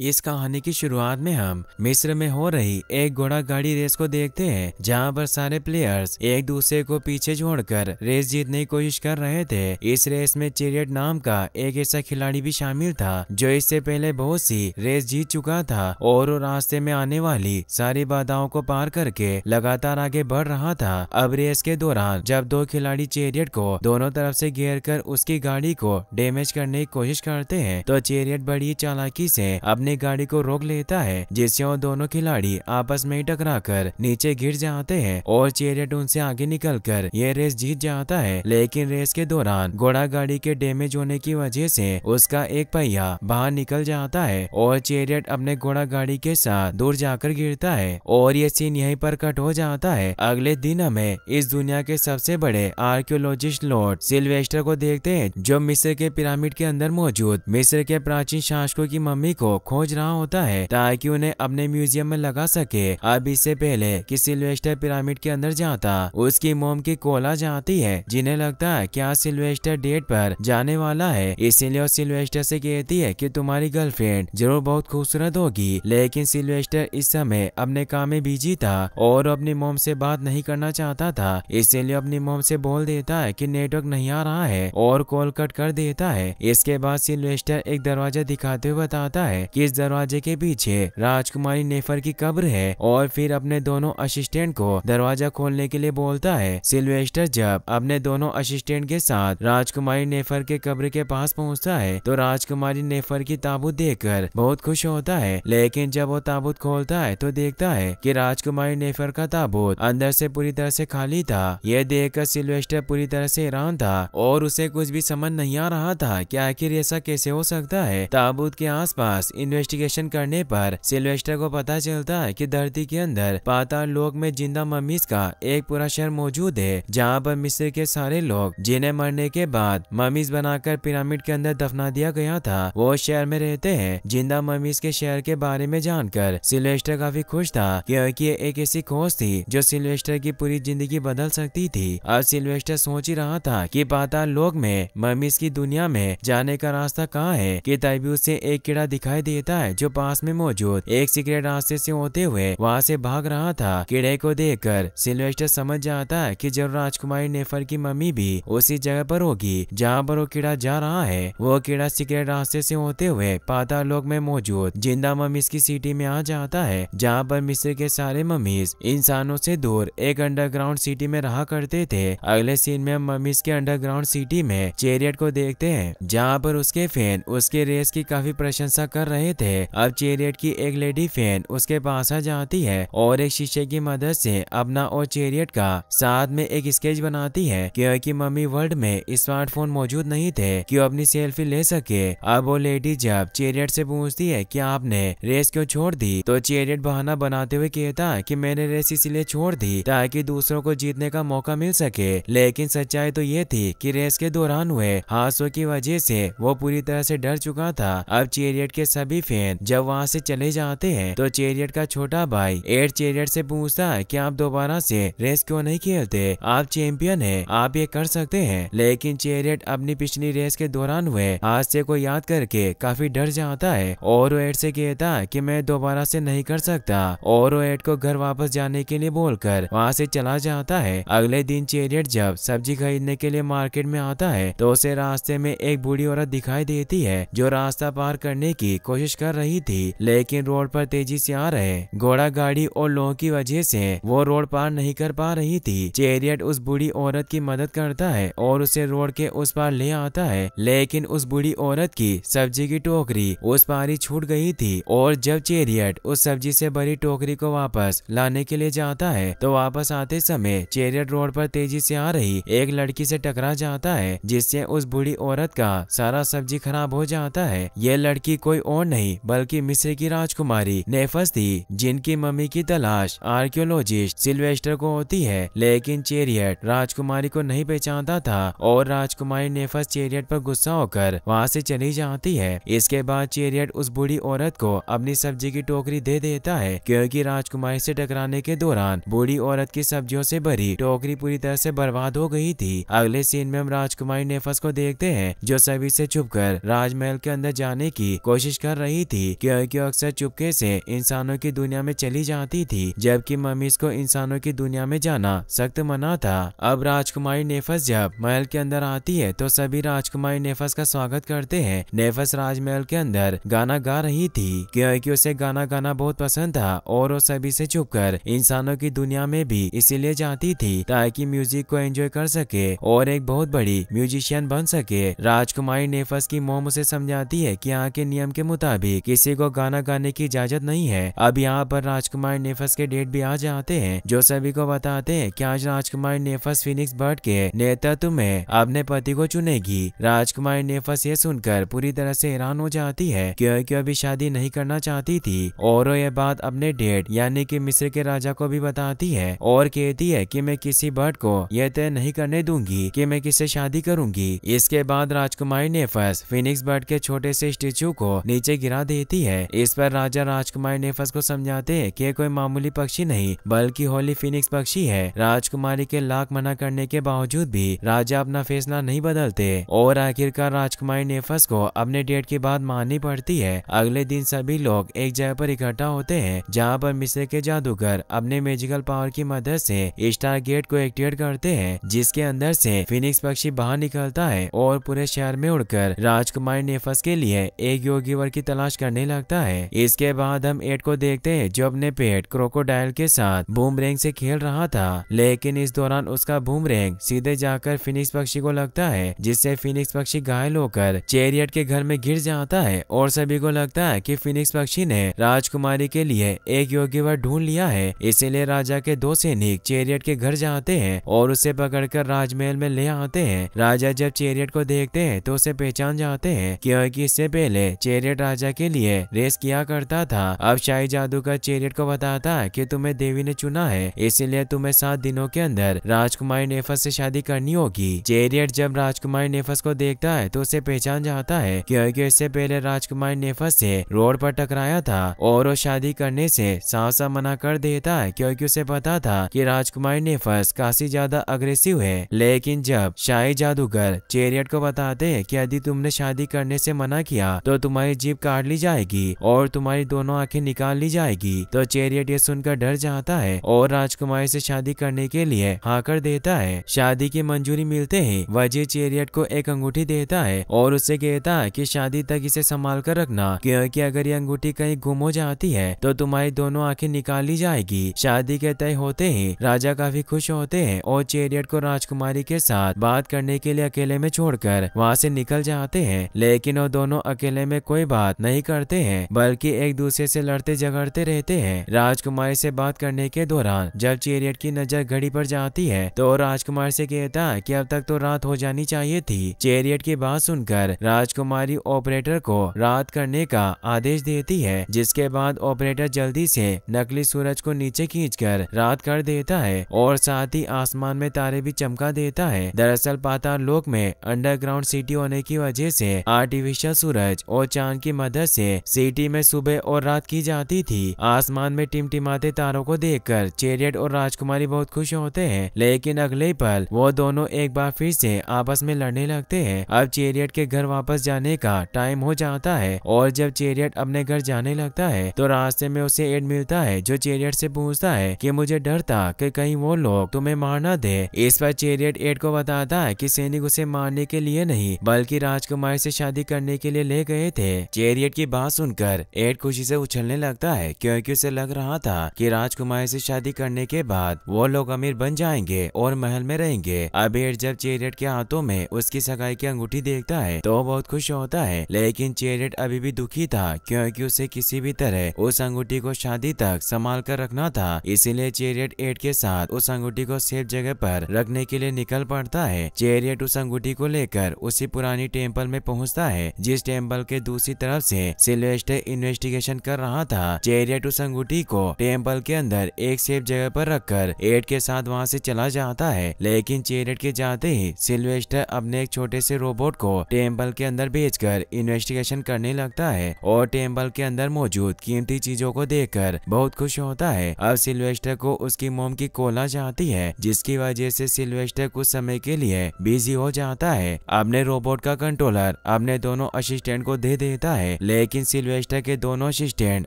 इस कहानी की शुरुआत में हम मिस्र में हो रही एक घोड़ा गाड़ी रेस को देखते हैं जहां पर सारे प्लेयर्स एक दूसरे को पीछे छोड़कर रेस जीतने की कोशिश कर रहे थे इस रेस में चेरियट नाम का एक ऐसा खिलाड़ी भी शामिल था जो इससे पहले बहुत सी रेस जीत चुका था और वो रास्ते में आने वाली सारी बाधाओं को पार करके लगातार आगे बढ़ रहा था अब रेस के दौरान जब दो खिलाड़ी चेरियट को दोनों तरफ ऐसी घेर कर उसकी गाड़ी को डेमेज करने की कोशिश करते है तो चेरियट बड़ी चालाकी ऐसी अब अपनी गाड़ी को रोक लेता है जिससे वो दोनों खिलाड़ी आपस में ही टकरा कर नीचे गिर जाते हैं और चेरियट उनसे आगे निकल कर ये रेस जीत जाता है लेकिन रेस के दौरान घोड़ा गाड़ी के डैमेज होने की वजह से उसका एक पहिया बाहर निकल जाता है और चेरियट अपने घोड़ा गाड़ी के साथ दूर जाकर गिरता है और ये सीन यहीं पर कट हो जाता है अगले दिन हमें इस दुनिया के सबसे बड़े आर्कियोलॉजिस्ट लॉर्ड सिल्वेस्टर को देखते हैं जो मिस्र के पिरामिड के अंदर मौजूद मिस्र के प्राचीन शासकों की मम्मी को खोज रहा होता है ताकि उन्हें अपने म्यूजियम में लगा सके अब इससे पहले की सिल्वेस्टर पिरामिड के अंदर जाता उसकी मोम की कोला जाती है जिन्हें लगता है क्या सिल्वेस्टर डेट पर जाने वाला है इसीलिए वो सिल्वेस्टर से कहती है कि तुम्हारी गर्लफ्रेंड जरूर बहुत खूबसूरत होगी लेकिन सिल्वेस्टर इस समय अपने काम में बिजी था और अपनी मोम से बात नहीं करना चाहता था इसीलिए अपनी मोम से बोल देता है कि नेटवर्क नहीं आ रहा है और कॉल कट कर देता है इसके बाद सिल्वेस्टर एक दरवाजा दिखाते हुए बताता है कि इस दरवाजे के पीछे राजकुमारी नेफर की कब्र है और फिर अपने दोनों असिस्टेंट को दरवाजा खोलने के लिए बोलता है सिल्वेस्टर जब अपने दोनों असिस्टेंट के साथ राजकुमारी नेफर के कब्र के पास पहुंचता है तो राजकुमारी नेफर की ताबूत देखकर बहुत खुश होता है लेकिन जब वो ताबूत खोलता है तो देखता है कि राजकुमारी नेफर का ताबूत अंदर से पूरी तरह से खाली था यह देखकर सिल्वेस्टर पूरी तरह से हैरान था और उसे कुछ भी समझ नहीं आ रहा था कि आखिर ऐसा कैसे हो सकता है ताबूत के आसपास इन इन्वेस्टिगेशन करने पर सिल्वेस्टर को पता चलता है कि धरती के अंदर पाताल लोक में जिंदा मम्मीज का एक पूरा शहर मौजूद है जहाँ पर मिस्र के सारे लोग जिन्हें मरने के बाद मम्मीज बनाकर पिरामिड के अंदर दफना दिया गया था वो शहर में रहते हैं जिंदा मम्मीज के शहर के बारे में जानकर सिल्वेस्टर काफी खुश था क्योंकि एक ऐसी खोज थी जो सिल्वेस्टर की पूरी जिंदगी बदल सकती थी और सिल्वेस्टर सोच ही रहा था की पाताल लोक में मम्मीज की दुनिया में जाने का रास्ता कहाँ है की तभी उसे एक कीड़ा दिखाई दे देता है जो पास में मौजूद एक सीक्रेट रास्ते से होते हुए वहाँ से भाग रहा था कीड़े को कर सिल्वेस्टर समझ जाता है की जब राजकुमारी नेफर की मम्मी भी उसी जगह पर होगी जहाँ पर वो कीड़ा जा रहा है वो कीड़ा सीक्रेट रास्ते से होते हुए पाता लोक में मौजूद जिंदा मम्मीज की सिटी में आ जाता है जहाँ पर मिस्र के सारे मम्मीज इंसानों से दूर एक अंडरग्राउंड सिटी में रहा करते थे अगले सीन में मम्मीज के अंडरग्राउंड सिटी में चेरियट को देखते हैं जहाँ पर उसके फैन उसके रेस की काफी प्रशंसा कर रहे रहे थे अब चेरियट की एक लेडी फैन उसके पास आ जाती है और एक शीशे की मदद से अपना और चेरियट का साथ में एक स्केच बनाती है क्योंकि मम्मी वर्ल्ड में स्मार्टफोन मौजूद नहीं थे कि अपनी सेल्फी ले सके अब वो लेडी जब चेरियट से पूछती है कि आपने रेस क्यों छोड़ दी तो चेरियट बहाना बनाते हुए कहता कि मैंने रेस इसीलिए छोड़ दी ताकि दूसरों को जीतने का मौका मिल सके लेकिन सच्चाई तो ये थी कि रेस के दौरान हुए हादसों की वजह से वो पूरी तरह से डर चुका था अब चेरियट के सभी फैन जब वहाँ से चले जाते हैं तो चेरियट का छोटा भाई एड चेरियट से पूछता है कि आप दोबारा से रेस क्यों नहीं खेलते आप चैंपियन है आप ये कर सकते हैं लेकिन चेरियट अपनी पिछली रेस के दौरान हुए हादसे को याद करके काफी डर जाता है और वो एड से कहता कि मैं दोबारा से नहीं कर सकता और वो एड को घर वापस जाने के लिए बोलकर वहाँ से चला जाता है अगले दिन चेरियट जब सब्जी खरीदने के लिए मार्केट में आता है तो उसे रास्ते में एक बूढ़ी औरत दिखाई देती है जो रास्ता पार करने की कोशिश कोशिश कर रही थी लेकिन रोड पर तेजी से आ रहे घोड़ा गाड़ी और लोह की वजह से वो रोड पार नहीं कर पा रही थी चेरियट उस बुढ़ी औरत की मदद करता है और उसे रोड के उस पार ले आता है लेकिन उस बुढ़ी औरत की सब्जी की टोकरी उस पार ही छूट गई थी और जब चेरियट उस सब्जी से भरी टोकरी को वापस लाने के लिए जाता है तो वापस आते समय चेरियट रोड पर तेजी से आ रही एक लड़की से टकरा जाता है जिससे उस बुढ़ी औरत का सारा सब्जी खराब हो जाता है यह लड़की कोई और नहीं बल्कि मिस्र की राजकुमारी नेफस थी जिनकी मम्मी की तलाश आर्कियोलॉजिस्ट सिल्वेस्टर को होती है लेकिन चेरियट राजकुमारी को नहीं पहचानता था और राजकुमारी नेफस चेरियट पर गुस्सा होकर वहाँ से चली जाती है इसके बाद चेरियट उस बूढ़ी औरत को अपनी सब्जी की टोकरी दे देता है क्योंकि राजकुमारी से टकराने के दौरान बूढ़ी औरत की सब्जियों से भरी टोकरी पूरी तरह से बर्बाद हो गई थी अगले सीन में हम राजकुमारी नेफस को देखते हैं जो सभी से छुपकर राजमहल के अंदर जाने की कोशिश कर रही थी क्यों अक्सर चुपके से इंसानों की दुनिया में चली जाती थी जबकि ममीज को इंसानों की दुनिया में जाना सख्त मना था अब राजकुमारी नेफस जब महल के अंदर आती है तो सभी राजकुमारी नेफस का स्वागत करते हैं नेफस राजमहल के अंदर गाना गा रही थी क्योंकि उसे गाना गाना बहुत पसंद था और वो सभी से कर इंसानों की दुनिया में भी इसीलिए जाती थी ताकि म्यूजिक को एंजॉय कर सके और एक बहुत बड़ी म्यूजिशियन बन सके राजकुमारी नेफस की मोम उसे समझाती है कि यहाँ के नियम के मुताबिक जरा भी किसी को गाना गाने की इजाजत नहीं है अब यहाँ पर राजकुमार नेफस के डेट भी आ जाते हैं जो सभी को बताते हैं कि आज राजकुमार नेफस फिनिक्स बर्ड के नेतृत्व में अपने पति को चुनेगी राजकुमार नेफस ये सुनकर पूरी तरह से हैरान हो जाती है क्योंकि अभी शादी नहीं करना चाहती थी और ये बात अपने डेट यानी कि मिस्र के राजा को भी बताती है और कहती है कि मैं किसी बर्ड को यह तय नहीं करने दूंगी कि मैं किसे शादी करूंगी इसके बाद राजकुमारी नेफस फिनिक्स बर्ड के छोटे से स्टेचू को नीचे गिरा देती है इस पर राजा राजकुमार नेफस को समझाते हैं कि कोई मामूली पक्षी नहीं बल्कि होली फिनिक्स पक्षी है राजकुमारी के लाख मना करने के बावजूद भी राजा अपना फैसला नहीं बदलते और आखिरकार राजकुमारी नेफस को अपने डेट की बात माननी पड़ती है अगले दिन सभी लोग एक जगह पर इकट्ठा होते हैं जहाँ पर मिस्र के जादूगर अपने मेजिकल पावर की मदद से स्टार गेट को एक्टिवेट करते हैं जिसके अंदर से फिनिक्स पक्षी बाहर निकलता है और पूरे शहर में उड़कर राजकुमारी नेफस के लिए एक योगी वर्ग की तलाश करने लगता है इसके बाद हम एड को देखते हैं जो अपने पेट क्रोकोडाइल के साथ बूमरेंग से खेल रहा था लेकिन इस दौरान उसका बूमरेंग सीधे जाकर फिनिक्स पक्षी को लगता है जिससे फिनिक्स पक्षी घायल होकर चेरियट के घर में गिर जाता है और सभी को लगता है की फिनिक्स पक्षी ने राजकुमारी के लिए एक योग्य वर ढूंढ लिया है इसीलिए राजा के दो सैनिक चेरियट के घर जाते हैं और उसे पकड़कर राजमहल में ले आते हैं राजा जब चेरियट को देखते हैं तो उसे पहचान जाते हैं क्योंकि इससे पहले चेरियट राजा राजा के लिए रेस किया करता था अब शाही जादू का चेरियट को बताता है कि तुम्हें देवी ने चुना है इसीलिए तुम्हें सात दिनों के अंदर राजकुमारी नेफस से शादी करनी होगी चेरियट जब राजकुमारी नेफस को देखता है तो उसे पहचान जाता है क्योंकि इससे पहले राजकुमारी नेफस से रोड पर टकराया था और वो शादी करने से सा मना कर देता है क्योंकि उसे पता था कि राजकुमारी नेफस काफी ज्यादा अग्रेसिव है लेकिन जब शाही जादूगर चेरियट को बताते हैं कि यदि तुमने शादी करने से मना किया तो तुम्हारी जीप का काट ली जाएगी और तुम्हारी दोनों आंखें निकाल ली जाएगी तो चेरियट ये सुनकर डर जाता है और राजकुमारी से शादी करने के लिए हाकर देता है शादी की मंजूरी मिलते ही वजीर चेरियट को एक अंगूठी देता है और उससे कहता है की शादी तक इसे संभाल कर रखना क्योंकि अगर ये अंगूठी कहीं गुम हो जाती है तो तुम्हारी दोनों आंखें निकाल ली जाएगी शादी के तय होते ही राजा काफी खुश होते हैं और चेरियट को राजकुमारी के साथ बात करने के लिए अकेले में छोड़कर वहाँ से निकल जाते हैं लेकिन वो दोनों अकेले में कोई बात नहीं करते हैं बल्कि एक दूसरे से लड़ते झगड़ते रहते हैं राजकुमारी से बात करने के दौरान जब चेरियट की नजर घड़ी पर जाती है तो राजकुमार से कहता है कि अब तक तो रात हो जानी चाहिए थी चेरियट की बात सुनकर राजकुमारी ऑपरेटर को रात करने का आदेश देती है जिसके बाद ऑपरेटर जल्दी से नकली सूरज को नीचे खींच रात कर देता है और साथ ही आसमान में तारे भी चमका देता है दरअसल पाताल लोक में अंडरग्राउंड सिटी होने की वजह से आर्टिफिशियल सूरज और चांद की मदद से सिटी में सुबह और रात की जाती थी आसमान में टिमटिमाते तारों को देखकर चेरियट और राजकुमारी बहुत खुश होते हैं लेकिन अगले पल वो दोनों एक बार फिर से आपस में लड़ने लगते हैं अब चेरियट के घर वापस जाने का टाइम हो जाता है और जब चेरियट अपने घर जाने लगता है तो रास्ते में उसे एड मिलता है जो चेरियट से पूछता है कि मुझे डर था कि कहीं वो लोग तुम्हें मारना दे इस पर चेरियट एड को बताता है कि सैनिक उसे मारने के लिए नहीं बल्कि राजकुमारी से शादी करने के लिए ले गए थे हेरियट की बात सुनकर एड खुशी से उछलने लगता है क्योंकि उसे लग रहा था कि राजकुमारी से शादी करने के बाद वो लोग अमीर बन जाएंगे और महल में रहेंगे अब एड जब चेरियट के हाथों में उसकी सगाई की अंगूठी देखता है तो बहुत खुश होता है लेकिन चेरियट अभी भी दुखी था क्योंकि उसे किसी भी तरह उस अंगूठी को शादी तक संभाल कर रखना था इसीलिए चेरियट एड के साथ उस अंगूठी को सेफ जगह पर रखने के लिए निकल पड़ता है चेरियट उस अंगूठी को लेकर उसी पुरानी टेम्पल में पहुँचता है जिस टेम्पल के दूसरी तरफ से सिल्वेस्टर इन्वेस्टिगेशन कर रहा था चेरियट संगूठी को टेम्पल के अंदर एक सेफ जगह पर रखकर एड के साथ वहाँ से चला जाता है लेकिन चेरियट के जाते ही सिल्वेस्टर अपने एक छोटे से रोबोट को टेम्पल के अंदर कर इन्वेस्टिगेशन करने लगता है और टेम्पल के अंदर मौजूद कीमती चीजों को कर बहुत खुश होता है अब सिल्वेस्टर को उसकी मोम की कोला जाती है जिसकी वजह से सिल्वेस्टर कुछ समय के लिए बिजी हो जाता है अपने रोबोट का कंट्रोलर अपने दोनों असिस्टेंट को दे देता है लेकिन सिल्वेस्टर के दोनों असिस्टेंट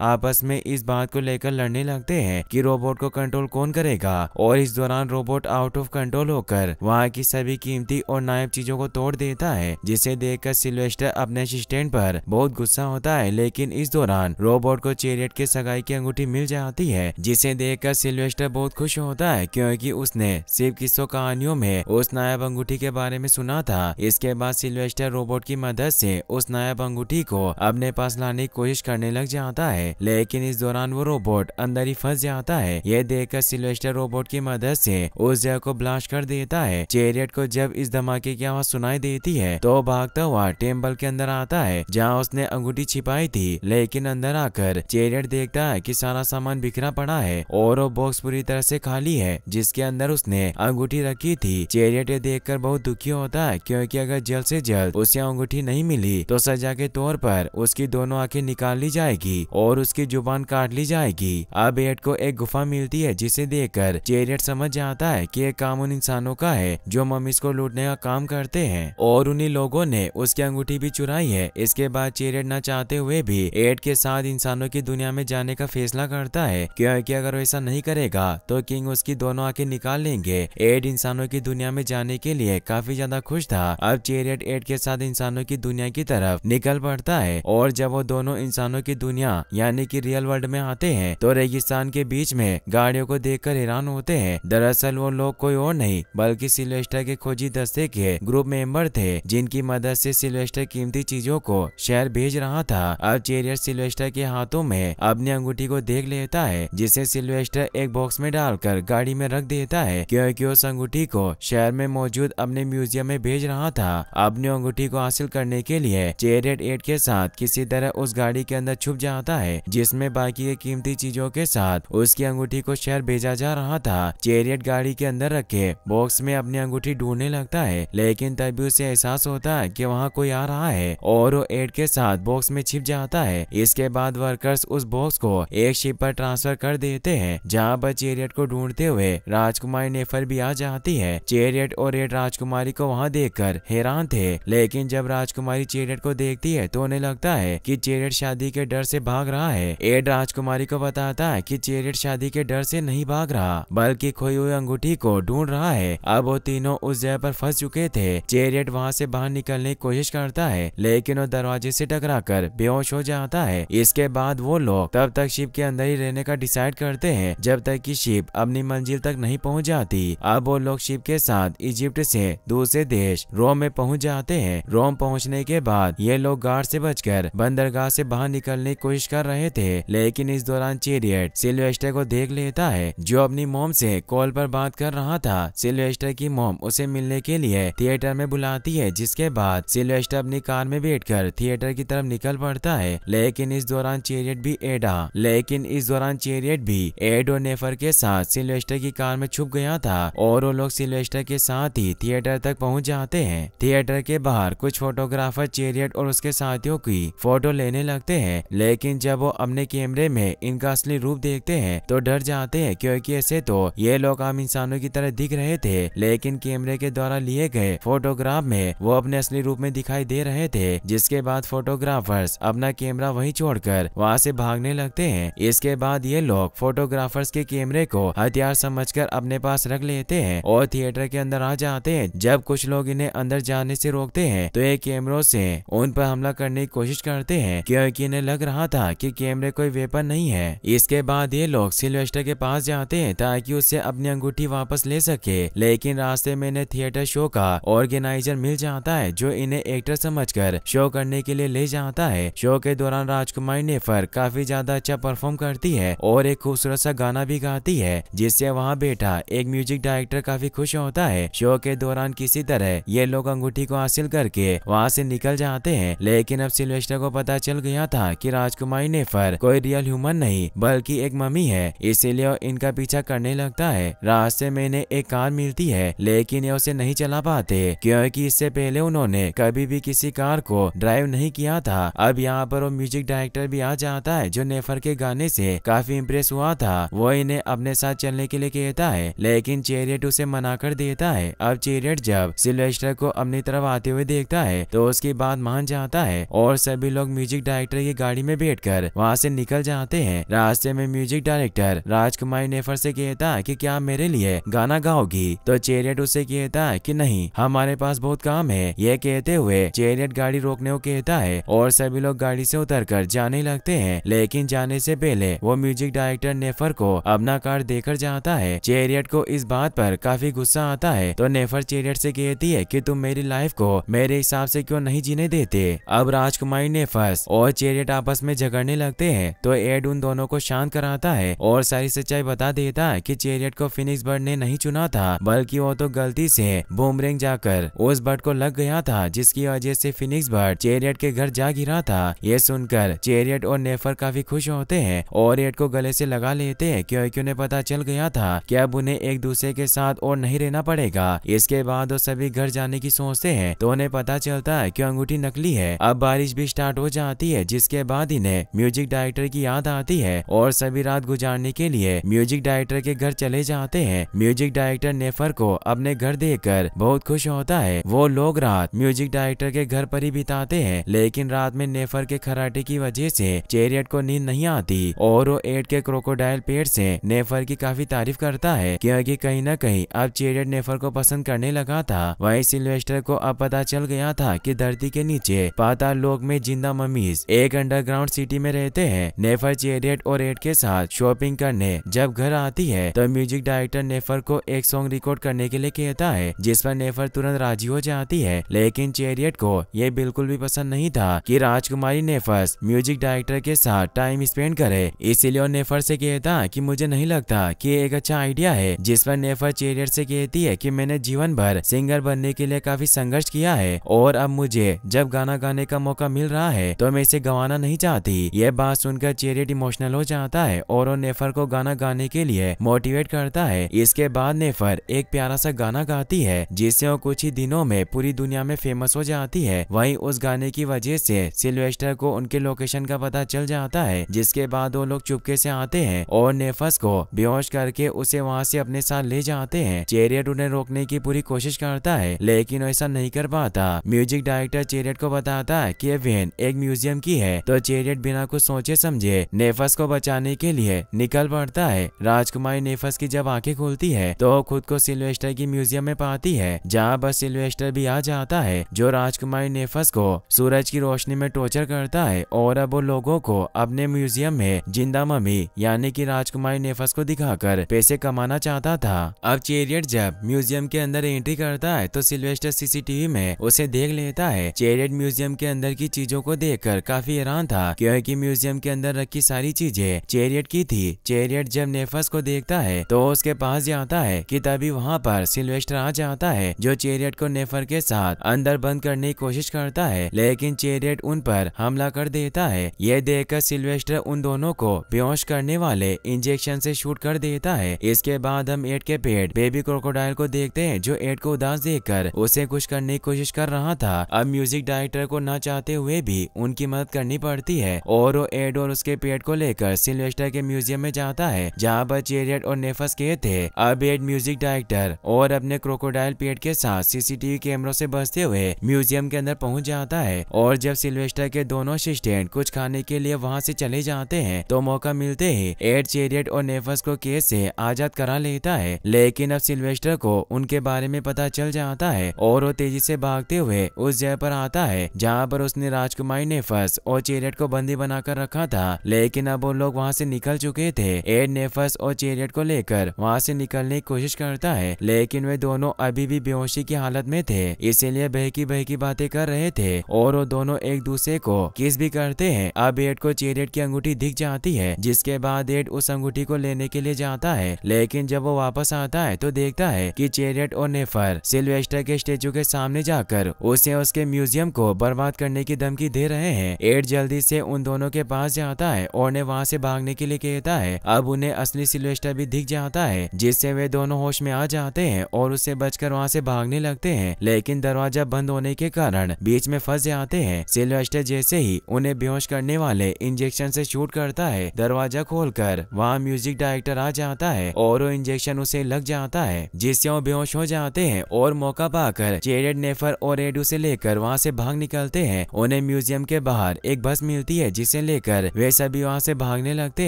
आपस में इस बात को लेकर लड़ने लगते हैं कि रोबोट को कंट्रोल कौन करेगा और इस दौरान रोबोट आउट ऑफ कंट्रोल होकर वहाँ की सभी कीमती और नायब चीजों को तोड़ देता है जिसे देख कर सिल्वेस्टर अपने असिस्टेंट पर बहुत गुस्सा होता है लेकिन इस दौरान रोबोट को चेरियट के सगाई की अंगूठी मिल जाती है जिसे देख कर सिल्वेस्टर बहुत खुश होता है क्योंकि उसने सिर्फ किस्सों कहानियों में उस नायब अंगूठी के बारे में सुना था इसके बाद सिल्वेस्टर रोबोट की मदद से उस नायब अंगूठी को अब अपने पास लाने की कोशिश करने लग जाता है लेकिन इस दौरान वो रोबोट अंदर ही फंस जाता है ये देखकर सिल्वेस्टर रोबोट की मदद से उस जगह को ब्लास्ट कर देता है चेरियट को जब इस धमाके की आवाज सुनाई देती है तो भागता हुआ टेम्पल के अंदर आता है जहाँ उसने अंगूठी छिपाई थी लेकिन अंदर आकर चेरियट देखता है की सारा सामान बिखरा पड़ा है और वो बॉक्स पूरी तरह से खाली है जिसके अंदर उसने अंगूठी रखी थी चेरियट ये कर बहुत दुखी होता है क्योंकि अगर जल्द से जल्द उसे अंगूठी नहीं मिली तो सजा के तौर पर उसकी दोनों आंखें निकाल ली जाएगी और उसकी जुबान काट ली जाएगी अब एट को एक गुफा मिलती है जिसे देख कर चेरियट समझ जाता है की एक काम उन इंसानों का है जो मम्मीस को लूटने का काम करते हैं और उन्ही लोगों ने उसकी अंगूठी भी चुराई है इसके बाद चेरियट न चाहते हुए भी एट के साथ इंसानों की दुनिया में जाने का फैसला करता है क्योंकि अगर वो ऐसा नहीं करेगा तो किंग उसकी दोनों आंखें निकाल लेंगे एड इंसानों की दुनिया में जाने के लिए काफी ज्यादा खुश था अब चेरियट एड के साथ इंसानों की दुनिया की तरफ निकल पड़ता है और और जब वो दोनों इंसानों की दुनिया यानी कि रियल वर्ल्ड में आते हैं तो रेगिस्तान के बीच में गाड़ियों को देखकर हैरान होते हैं दरअसल वो लोग कोई और नहीं बल्कि सिलेस्टर के खोजी दस्ते के ग्रुप मेंबर थे जिनकी मदद से सिलेस्टर कीमती चीजों को शहर भेज रहा था अब चेरियर सिलेस्टर के हाथों में अपनी अंगूठी को देख लेता है जिसे सिलवेस्टर एक बॉक्स में डालकर गाड़ी में रख देता है क्योंकि उस अंगूठी को शहर में मौजूद अपने म्यूजियम में भेज रहा था अपनी अंगूठी को हासिल करने के लिए चेरियर एट के साथ किसी तरह उस गाड़ी के अंदर छुप जाता है जिसमे बाकी कीमती चीजों के साथ उसकी अंगूठी को शहर भेजा जा रहा था चेरियट गाड़ी के अंदर रखे बॉक्स में अपनी अंगूठी ढूंढने लगता है लेकिन तभी उसे एहसास होता है की वहाँ कोई आ रहा है और वो एड के साथ बॉक्स में छिप जाता है इसके बाद वर्कर्स उस बॉक्स को एक शिप पर ट्रांसफर कर देते हैं जहाँ पर चेरियट को ढूंढते हुए राजकुमारी नेफर भी आ जाती है चेरियट और एड राजकुमारी को वहाँ देख कर हैरान थे लेकिन जब राजकुमारी चेरियट को देखती है तो उन्हें लगता लगता है कि चेरियट शादी के डर से भाग रहा है एड राजकुमारी को बताता है कि चेरियट शादी के डर से नहीं भाग रहा बल्कि खोई हुई अंगूठी को ढूंढ रहा है अब वो तीनों उस जगह पर फंस चुके थे चेरियट वहाँ से बाहर निकलने की कोशिश करता है लेकिन वो दरवाजे से टकरा कर बेहोश हो जाता है इसके बाद वो लोग तब तक शिप के अंदर ही रहने का डिसाइड करते हैं जब तक की शिप अपनी मंजिल तक नहीं पहुँच जाती अब वो लोग शिप के साथ इजिप्ट से दूसरे देश रोम में पहुँच जाते हैं रोम पहुँचने के बाद ये लोग गार्ड से बचकर लेकर बंदरगाह से बाहर निकलने की कोशिश कर रहे थे लेकिन इस दौरान चेरियट सिल्वेस्टर को देख लेता है जो अपनी मोम से कॉल पर बात कर रहा था सिल्वेस्टर की मोम उसे मिलने के लिए थिएटर में बुलाती है जिसके बाद सिल्वेस्टर अपनी कार में बैठ थिएटर की तरफ निकल पड़ता है लेकिन इस दौरान चेरियट भी एडा लेकिन इस दौरान चेरियट भी एड और नेफर के साथ सिल्वेस्टर की कार में छुप गया था और वो लोग सिल्वेस्टर के साथ ही थिएटर तक पहुंच जाते हैं थिएटर के बाहर कुछ फोटोग्राफर चेरियट और उसके साथियों की की फोटो लेने लगते हैं लेकिन जब वो अपने कैमरे में इनका असली रूप देखते हैं तो डर जाते हैं क्योंकि ऐसे तो ये लोग आम इंसानों की तरह दिख रहे थे लेकिन कैमरे के द्वारा लिए गए फोटोग्राफ में वो अपने असली रूप में दिखाई दे रहे थे जिसके बाद फोटोग्राफर्स अपना कैमरा वहीं छोड़कर वहाँ से भागने लगते हैं इसके बाद ये लोग फोटोग्राफर्स के कैमरे को हथियार समझकर अपने पास रख लेते हैं और थिएटर के अंदर आ जाते हैं जब कुछ लोग इन्हें अंदर जाने से रोकते हैं तो ये कैमरों से उन पर हमला करने की कोशिश कोशिश करते हैं क्योंकि इन्हें लग रहा था कि कैमरे कोई वेपन नहीं है इसके बाद ये लोग सिल्वेस्टर के पास जाते हैं ताकि उससे अपनी अंगूठी वापस ले सके लेकिन रास्ते में इन्हें थिएटर शो का ऑर्गेनाइजर मिल जाता है जो इन्हें एक्टर समझ कर शो करने के लिए ले जाता है शो के दौरान राजकुमारी नेफर काफी ज्यादा अच्छा परफॉर्म करती है और एक खूबसूरत सा गाना भी गाती है जिससे वहाँ बैठा एक म्यूजिक डायरेक्टर काफी खुश होता है शो के दौरान किसी तरह ये लोग अंगूठी को हासिल करके वहाँ से निकल जाते हैं लेकिन अब सिल्वेस्टर रिश्ता को पता चल गया था कि राजकुमारी नेफर कोई रियल ह्यूमन नहीं बल्कि एक मम्मी है इसीलिए इनका पीछा करने लगता है रास्ते में इन्हें एक कार मिलती है लेकिन ये उसे नहीं चला पाते क्योंकि इससे पहले उन्होंने कभी भी किसी कार को ड्राइव नहीं किया था अब यहाँ पर वो म्यूजिक डायरेक्टर भी आ जाता है जो नेफर के गाने से काफी इम्प्रेस हुआ था वो इन्हें अपने साथ चलने के लिए कहता है लेकिन चेरियट उसे मना कर देता है अब चेरियट जब सिल्वेस्टर को अपनी तरफ आते हुए देखता है तो उसकी बात मान जाता है और सब सभी लोग म्यूजिक डायरेक्टर की गाड़ी में बैठ कर वहाँ से निकल जाते हैं रास्ते में म्यूजिक डायरेक्टर राजकुमारी नेफर से कहता कि क्या मेरे लिए गाना गाओगी तो चेरियट उसे कहता कि नहीं हमारे पास बहुत काम है ये कहते हुए चेरियट गाड़ी रोकने को कहता है और सभी लोग गाड़ी से उतर कर जाने लगते है लेकिन जाने से पहले वो म्यूजिक डायरेक्टर नेफर को अपना कार देकर जाता है चेरियट को इस बात पर काफी गुस्सा आता है तो नेफर चेरियट से कहती है कि तुम मेरी लाइफ को मेरे हिसाब से क्यों नहीं जीने देते अब राजकुमारी नाइनेफस और चेरियट आपस में झगड़ने लगते हैं तो एड उन दोनों को शांत कराता है और सारी सच्चाई बता देता है कि चेरियट को फिनिक्स बर्ड ने नहीं चुना था बल्कि वो तो गलती से बोमरिंग जाकर उस बर्ड को लग गया था जिसकी वजह से फिनिक्स बर्ड चेरियट के घर जा गिरा था ये सुनकर चेरियट और नेफर काफी खुश होते हैं और एड को गले से लगा लेते हैं क्योंकि उन्हें पता चल गया था कि अब उन्हें एक दूसरे के साथ और नहीं रहना पड़ेगा इसके बाद वो सभी घर जाने की सोचते हैं तो उन्हें पता चलता है की अंगूठी नकली है अब बारिश भी स्टार्ट हो जाती है जिसके बाद इन्हें म्यूजिक डायरेक्टर की याद आती है और सभी रात गुजारने के लिए म्यूजिक डायरेक्टर के घर चले जाते हैं म्यूजिक डायरेक्टर नेफर को अपने घर देख बहुत खुश होता है वो लोग रात म्यूजिक डायरेक्टर के घर पर ही बिताते हैं लेकिन रात में नेफर के खराटे की वजह से चेरियट को नींद नहीं आती और वो एड के क्रोकोडाइल पेड़ से नेफर की काफी तारीफ करता है क्योंकि कहीं ना कहीं अब चेरियट नेफर को पसंद करने लगा था वही सिल्वेस्टर को अब पता चल गया था कि धरती के नीचे पाताल लोक में जिंदा ममीज एक अंडरग्राउंड सिटी में रहते हैं नेफर चेरियट और एड के साथ शॉपिंग करने जब घर आती है तो म्यूजिक डायरेक्टर नेफर को एक सॉन्ग रिकॉर्ड करने के लिए कहता है जिस पर नेफर तुरंत राजी हो जाती है लेकिन चेरियट को ये बिल्कुल भी पसंद नहीं था की राजकुमारी नेफर्स म्यूजिक डायरेक्टर के साथ टाइम स्पेंड करे इसीलिए नेफर से कहता की मुझे नहीं लगता की एक अच्छा आइडिया है जिस पर नेफर चेरियट से कहती है की मैंने जीवन भर सिंगर बनने के लिए काफी संघर्ष किया है और अब मुझे जब गाना गाने का मौका मिल मिल रहा है तो मैं इसे गंवाना नहीं चाहती यह बात सुनकर चेरियट इमोशनल हो जाता है और नेफर को गाना गाने के लिए मोटिवेट करता है इसके बाद नेफर एक प्यारा सा गाना गाती है जिससे वो कुछ ही दिनों में पूरी दुनिया में फेमस हो जाती है वही उस गाने की वजह से सिल्वेस्टर को उनके लोकेशन का पता चल जाता है जिसके बाद वो लोग चुपके से आते हैं और नेफस को बेहोश करके उसे वहाँ से अपने साथ ले जाते हैं चेरियट उन्हें रोकने की पूरी कोशिश करता है लेकिन ऐसा नहीं कर पाता म्यूजिक डायरेक्टर चेरियट को बताता है की ट्रेन एक म्यूजियम की है तो चेरियट बिना कुछ सोचे समझे नेफस को बचाने के लिए निकल पड़ता है राजकुमारी नेफस की जब आंखें खोलती है तो खुद को सिल्वेस्टर की म्यूजियम में पाती है जहाँ बस सिल्वेस्टर भी आ जाता है जो राजकुमारी नेफस को सूरज की रोशनी में टॉर्चर करता है और अब वो लोगो को अपने म्यूजियम में जिंदा मम्मी यानी की राजकुमारी नेफस को दिखाकर पैसे कमाना चाहता था अब चेरियट जब म्यूजियम के अंदर एंट्री करता है तो सिल्वेस्टर सीसीटीवी में उसे देख लेता है चेरियट म्यूजियम के अंदर की चीज चीजों को देखकर काफी हैरान था क्योंकि म्यूजियम के अंदर रखी सारी चीजें चेरियट की थी चेरियट जब नेफस को देखता है तो उसके पास जाता है कि तभी वहाँ पर सिल्वेस्टर आ जाता है जो चेरियट को नेफर के साथ अंदर बंद करने की कोशिश करता है लेकिन चेरियट उन पर हमला कर देता है ये देखकर सिल्वेस्टर उन दोनों को बेहोश करने वाले इंजेक्शन से शूट कर देता है इसके बाद हम एट के पेट बेबी क्रोकोडाइल को देखते हैं जो एट को उदास देख उसे कुछ करने की कोशिश कर रहा था अब म्यूजिक डायरेक्टर को न चाहते हुए में भी उनकी मदद करनी पड़ती है और वो एड और उसके पेट को लेकर सिल्वेस्टर के म्यूजियम में जाता है जहाँ पर चेरियट और नेफस के थे अब एड म्यूजिक डायरेक्टर और अपने क्रोकोडाइल पेट के साथ सीसीटीवी कैमरों से बचते हुए म्यूजियम के अंदर पहुंच जाता है और जब सिल्वेस्टर के दोनों असिस्टेंट कुछ खाने के लिए वहाँ से चले जाते हैं तो मौका मिलते ही एड चेरियट और नेफस को केस से आजाद करा लेता है लेकिन अब सिल्वेस्टर को उनके बारे में पता चल जाता है और वो तेजी से भागते हुए उस जगह पर आता है जहाँ पर उसने राजकुमारी ने फर्स और चेरियट को बंदी बनाकर रखा था लेकिन अब वो लोग वहाँ से निकल चुके थे एड ने फर्स और चेरियट को लेकर वहाँ से निकलने की कोशिश करता है लेकिन वे दोनों अभी भी बेहोशी की हालत में थे इसीलिए बहकी बहकी बातें कर रहे थे और वो दोनों एक दूसरे को किस भी करते हैं अब एड को चेरियट की अंगूठी दिख जाती है जिसके बाद एड उस अंगूठी को लेने के लिए जाता है लेकिन जब वो वापस आता है तो देखता है कि चेरियट और नेफर सिल्वेस्टर के स्टेचू के सामने जाकर उसे उसके म्यूजियम को बर्बाद करने की धमकी धमकी दे रहे हैं एड जल्दी से उन दोनों के पास जाता है और उन्हें वहाँ से भागने के लिए कहता है अब उन्हें असली सिल्वेस्टर भी दिख जाता है जिससे वे दोनों होश में आ जाते हैं और उससे बचकर वहाँ से भागने लगते हैं लेकिन दरवाजा बंद होने के कारण बीच में फंस जाते हैं सिल्वेस्टर जैसे ही उन्हें बेहोश करने वाले इंजेक्शन से शूट करता है दरवाजा खोल कर वहाँ म्यूजिक डायरेक्टर आ जाता है और वो इंजेक्शन उसे लग जाता है जिससे वो बेहोश हो जाते हैं और मौका पाकर चेरेड नेफर और एड उसे लेकर वहाँ से भाग निकलते हैं उन्हें म्यूजियम के बाहर एक बस मिलती है जिसे लेकर वे सभी वहाँ से भागने लगते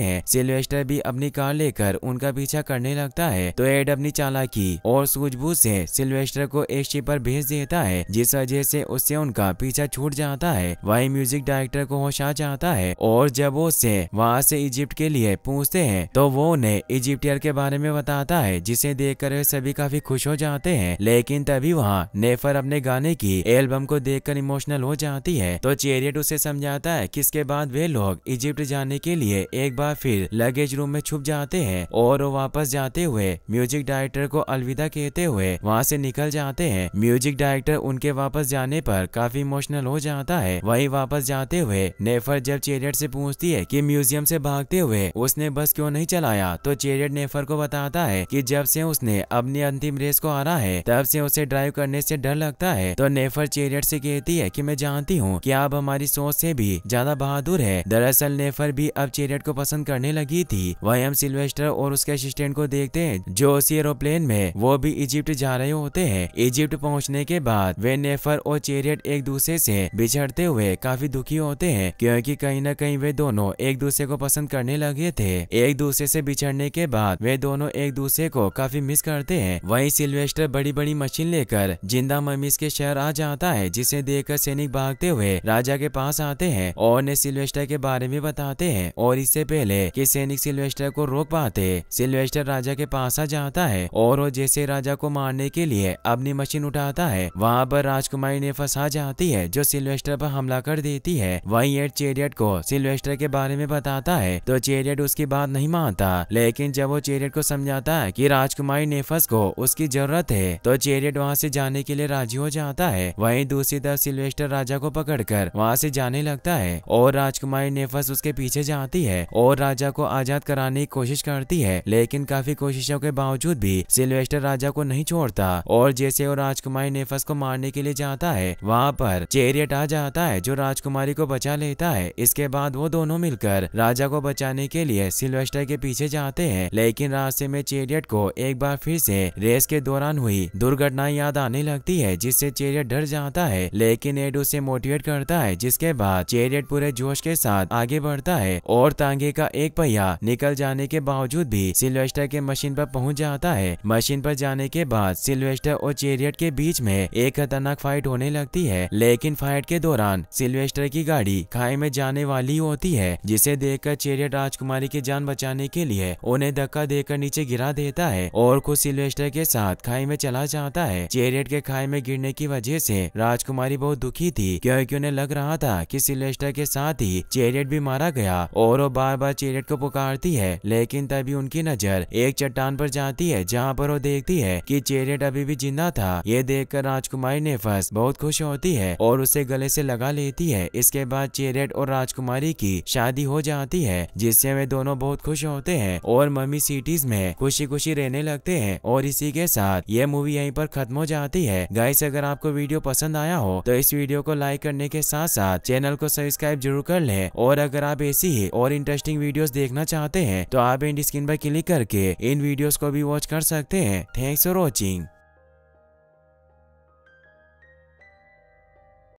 है सिल्वेस्टर भी अपनी कार लेकर उनका पीछा करने लगता है तो एड अपनी चालाकी और सूझबूझ से सिल्वेस्टर को एक शिप पर भेज देता है जिस वजह से उससे उनका पीछा छूट जाता है वही म्यूजिक डायरेक्टर को होशा जाता है और जब वो उससे वहाँ से इजिप्ट के लिए पूछते हैं तो वो उन्हें इजिप्टियर के बारे में बताता है जिसे देख कर वे सभी काफी खुश हो जाते हैं लेकिन तभी वहाँ नेफर अपने गाने की एल्बम को देख कर इमोशनल हो जाती है तो तो चेरियट उसे समझाता है कि इसके बाद वे लोग इजिप्ट जाने के लिए एक बार फिर लगेज रूम में छुप जाते हैं और वापस जाते हुए म्यूजिक डायरेक्टर को अलविदा कहते हुए वहाँ से निकल जाते हैं म्यूजिक डायरेक्टर उनके वापस जाने पर काफी इमोशनल हो जाता है वही वापस जाते हुए नेफर जब चेरियट से पूछती है की म्यूजियम से भागते हुए उसने बस क्यों नहीं चलाया तो चेरियट नेफर को बताता है की जब से उसने अपनी अंतिम रेस को हारा है तब से उसे ड्राइव करने से डर लगता है तो नेफर चेरियट से कहती है की मैं जानती हूँ क्या अब हमारी सोच से भी ज्यादा बहादुर है दरअसल नेफर भी अब चेरियट को पसंद करने लगी थी वही हम सिल्वेस्टर और उसके असिस्टेंट को देखते हैं जो उसी एरोप्लेन में वो भी इजिप्ट जा रहे होते हैं इजिप्ट पहुंचने के बाद वे नेफर और चेरियट एक दूसरे से बिछड़ते हुए काफी दुखी होते हैं क्योंकि कहीं न कहीं वे दोनों एक दूसरे को पसंद करने लगे थे एक दूसरे से बिछड़ने के बाद वे दोनों एक दूसरे को काफी मिस करते हैं वहीं सिल्वेस्टर बड़ी बड़ी मशीन लेकर जिंदा ममीज के शहर आ जाता है जिसे देखकर सैनिक भागते हुए राजा के पास आते हैं और ने सिल्वेस्टर के बारे में बताते हैं और इससे पहले कि सैनिक सिल्वेस्टर को रोक पाते सिल्वेस्टर राजा के पास आ जाता है और वो जैसे राजा को मारने के लिए अपनी मशीन उठाता है वहाँ पर राजकुमारी ने फंसा जाती है जो सिल्वेस्टर पर हमला कर देती है वही एड चेरियट को सिल्वेस्टर के बारे में बताता है तो चेरियट उसकी बात नहीं मानता लेकिन जब वो चेरियट को समझाता है कि राजकुमारी नेफस को उसकी जरूरत है तो चेरियट वहाँ से जाने के लिए राजी हो जाता है वहीं दूसरी तरफ सिल्वेस्टर राजा को पकड़ कर वहाँ से जाने लगता है और राजकुमारी नेफस उसके पीछे जाती है और राजा को आजाद कराने की कोशिश करती है लेकिन काफी कोशिशों के बावजूद भी सिल्वेस्टर राजा को नहीं छोड़ता और जैसे वो राजकुमारी नेफस को मारने के लिए जाता है वहाँ पर चेरियट आ जाता है जो राजकुमारी को बचा लेता है इसके बाद वो दोनों मिलकर राजा को बचाने के लिए सिल्वेस्टर के पीछे जाते हैं लेकिन रास्ते में चेरियट को एक बार फिर से रेस के दौरान हुई दुर्घटना याद आने लगती है जिससे चेरियट डर जाता है लेकिन एड उसे मोटिवेट कर करता है जिसके बाद चेरियट पूरे जोश के साथ आगे बढ़ता है और तांगे का एक पहिया निकल जाने के बावजूद भी सिल्वेस्टर के मशीन पर पहुंच जाता है मशीन पर जाने के बाद सिल्वेस्टर और चेरियट के बीच में एक खतरनाक फाइट होने लगती है लेकिन फाइट के दौरान सिल्वेस्टर की गाड़ी खाई में जाने वाली होती है जिसे देखकर चेरियट राजकुमारी की जान बचाने के लिए उन्हें धक्का देकर नीचे गिरा देता है और खुद सिल्वेस्टर के साथ खाई में चला जाता है चेरियट के खाई में गिरने की वजह से राजकुमारी बहुत दुखी थी क्योंकि उन्हें करने लग रहा था कि सिलेस्टर के साथ ही चेरियट भी मारा गया और वो बार बार चेरियट को पुकारती है लेकिन तभी उनकी नजर एक चट्टान पर जाती है जहाँ पर वो देखती है की चेरियट अभी भी जिंदा था ये कर राजकुमारी नेफस बहुत खुश होती है और उसे गले से लगा लेती है इसके बाद चेरियट और राजकुमारी की शादी हो जाती है जिससे वे दोनों बहुत खुश होते हैं और मम्मी सिटीज में खुशी खुशी रहने लगते हैं और इसी के साथ ये मूवी यहीं पर खत्म हो जाती है गाइस अगर आपको वीडियो पसंद आया हो तो इस वीडियो को लाइक करने के के साथ साथ चैनल को सब्सक्राइब जरूर कर ले और अगर आप ऐसी ही और इंटरेस्टिंग वीडियो देखना चाहते हैं तो आप एंड स्क्रीन पर क्लिक करके इन वीडियोस को भी वॉच कर सकते हैं थैंक्स फॉर वॉचिंग